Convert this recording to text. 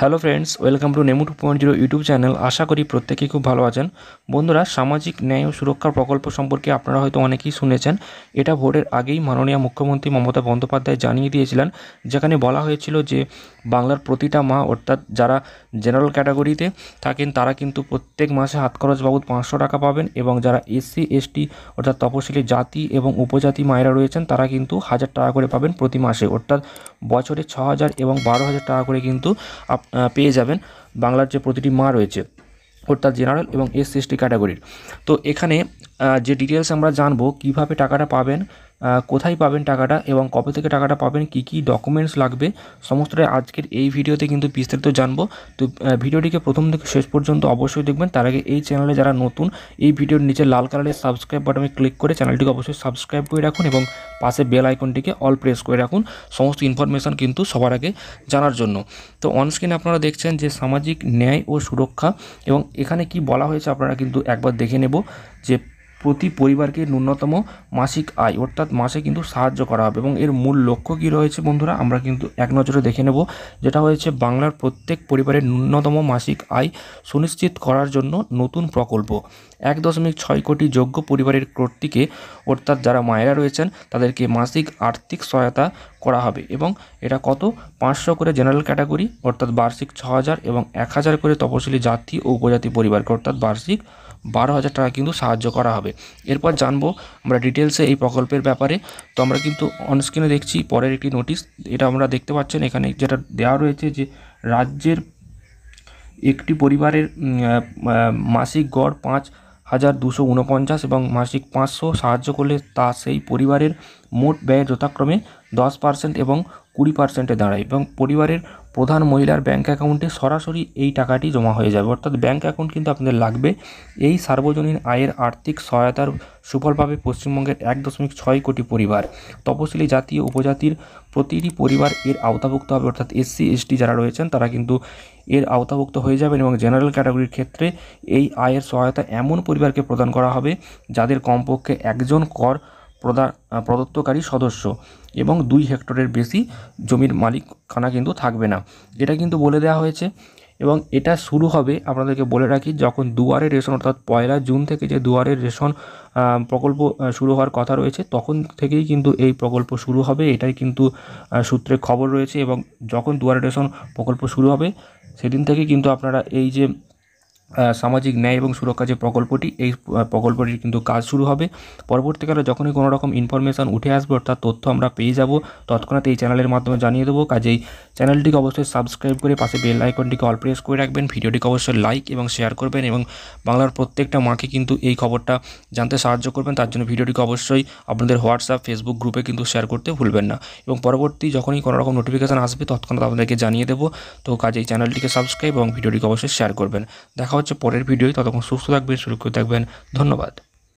hello friends welcome to নেমু two point zero YouTube channel আশা করি প্রত্যেকেই খুব ভালো আছেন বন্ধুরা সামাজিক ন্যায় ও সুরক্ষা প্রকল্প সম্পর্কে আপনারা হয়তো অনেকেই শুনেছেন এটা ভোটের আগেই মাননীয় মুখ্যমন্ত্রী মমতা বন্দ্যোপাধ্যায় জানিয়ে দিয়েছিলেন যেখানে বলা হয়েছিল যে বাংলার প্রতিটা মা অর্থাৎ যারা জেনারেল ক্যাটাগরিতে থাকেন তারা কিন্তু প্রত্যেক মাসে হাত খরচ বাবদ পাঁচশো টাকা পাবেন এবং যারা এসসি এসটি অর্থাৎ তপশিলি জাতি এবং উপজাতি মায়েরা রয়েছেন তারা কিন্তু হাজার টাকা করে পাবেন প্রতি মাসে অর্থাৎ বছরে ছ হাজার এবং বারো হাজার টাকা করে কিন্তু পেয়ে যাবেন বাংলার যে প্রতিটি মা রয়েছে অর্থাৎ জেনারেল এবং এস সি এসটি ক্যাটাগরির তো এখানে যে ডিটেলস আমরা জানবো কিভাবে টাকাটা পাবেন কোথায় পাবেন টাকাটা এবং কবে থেকে টাকাটা পাবেন কি কি ডকুমেন্টস লাগবে সমস্তটাই আজকের এই ভিডিওতে কিন্তু বিস্তারিত জানবো তো ভিডিওটিকে প্রথম থেকে শেষ পর্যন্ত অবশ্যই দেখবেন তার আগে এই চ্যানেলে যারা নতুন এই ভিডিওর নিচে লাল কালারের সাবস্ক্রাইব বাটনে ক্লিক করে চ্যানেলটিকে অবশ্যই সাবস্ক্রাইব করে রাখুন এবং পাশে বেল আইকনটিকে অল প্রেস করে রাখুন সমস্ত ইনফরমেশান কিন্তু সবার আগে জানার জন্য তো অনস্ক্রিন আপনারা দেখছেন যে সামাজিক ন্যায় ও সুরক্ষা এবং এখানে কি বলা হয়েছে আপনারা কিন্তু একবার দেখে নেব যে প্রতি পরিবারকে ন্যূনতম মাসিক আয় অর্থাৎ মাসে কিন্তু সাহায্য করা হবে এবং এর মূল লক্ষ্য কী রয়েছে বন্ধুরা আমরা কিন্তু এক নজরে দেখে নেব যেটা হয়েছে বাংলার প্রত্যেক পরিবারের ন্যূনতম মাসিক আয় সুনিশ্চিত করার জন্য নতুন প্রকল্প এক দশমিক ছয় কোটি যোগ্য পরিবারের কর্তৃকে অর্থাৎ যারা মায়েরা রয়েছেন তাদেরকে মাসিক আর্থিক সহায়তা করা হবে এবং এটা কত পাঁচশো করে জেনারেল ক্যাটাগরি অর্থাৎ বার্ষিক ছ হাজার এবং এক হাজার করে তপশিলি জাতি ও উপজাতি পরিবারকে অর্থাৎ বার্ষিক বারো হাজার টাকা কিন্তু সাহায্য করা হবে এরপর জানবো আমরা ডিটেলসে এই প্রকল্পের ব্যাপারে তো আমরা কিন্তু অনস্ক্রিনে দেখছি পরের একটি নোটিশ এটা আমরা দেখতে পাচ্ছেন এখানে যেটা দেওয়া রয়েছে যে রাজ্যের একটি পরিবারের মাসিক গড় পাঁচ হাজার দুশো উনপঞ্চাশ এবং মাসিক পাঁচশো সাহায্য করলে তা সেই পরিবারের মোট ব্যয় যথাক্রমে দশ পার্সেন্ট এবং কুড়ি পার্সেন্টে দাঁড়ায় এবং পরিবারের প্রধান মহিলার ব্যাঙ্ক অ্যাকাউন্টে সরাসরি এই টাকাটি জমা হয়ে যাবে অর্থাৎ ব্যাঙ্ক অ্যাকাউন্ট কিন্তু আপনাদের লাগবে এই সার্বজনীন আয়ের আর্থিক সহায়তার সুফলভাবে পশ্চিমবঙ্গের এক দশমিক ছয় কোটি পরিবার তপশিলি জাতি উপজাতির প্রতিটি পরিবার এর আওতাভুক্ত হবে অর্থাৎ এসসি এসটি যারা রয়েছেন তারা কিন্তু এর আওতাভুক্ত হয়ে যাবেন এবং জেনারেল ক্যাটাগরির ক্ষেত্রে এই আয়ের সহায়তা এমন পরিবারকে প্রদান করা হবে যাদের কমপক্ষে একজন কর প্রদত্তকারী সদস্য এবং দুই হেক্টরের বেশি জমির মালিকখানা কিন্তু থাকবে না এটা কিন্তু বলে দেওয়া হয়েছে এবং এটা শুরু হবে আপনাদেরকে বলে রাখি যখন দুয়ারে রেশন অর্থাৎ পয়লা জুন থেকে যে দুয়ারে রেশন প্রকল্প শুরু হওয়ার কথা রয়েছে তখন থেকেই কিন্তু এই প্রকল্প শুরু হবে এটাই কিন্তু সূত্রে খবর রয়েছে এবং যখন দুয়ারে রেশন প্রকল্প শুরু হবে সেদিন থেকে কিন্তু আপনারা এই যে সামাজিক ন্যায় এবং সুরক্ষা যে প্রকল্পটি এই প্রকল্পটির কিন্তু কাজ শুরু হবে পরবর্তীকালে যখনই কোনো রকম ইনফরমেশান উঠে আসবে অর্থাৎ তথ্য আমরা পেয়ে যাব তৎক্ষণাৎ এই চ্যানেলের মাধ্যমে জানিয়ে দেবো কাজেই চ্যানেলটিকে অবশ্যই সাবস্ক্রাইব করে পাশে বেল আইকনটিকে অল প্রেস করে রাখবেন ভিডিওটিকে অবশ্যই লাইক এবং শেয়ার করবেন এবং বাংলার প্রত্যেকটা মাকে কিন্তু এই খবরটা জানতে সাহায্য করবেন তার জন্য ভিডিওটিকে অবশ্যই আপনাদের হোয়াটসঅ্যাপ ফেসবুক গ্রুপে কিন্তু শেয়ার করতে ভুলবেন না এবং পরবর্তী যখনই কোনো রকম নোটিফিকেশান আসবে তৎক্ষণাৎ আপনাদেরকে জানিয়ে দেবো তো কাজেই চ্যানেলটিকে সাবস্ক্রাইব এবং ভিডিওটিকে অবশ্যই শেয়ার করবেন দেখা হচ্ছে পরের ভিডিও ততক্ষণ সুস্থ থাকবেন সুরক্ষিত থাকবেন ধন্যবাদ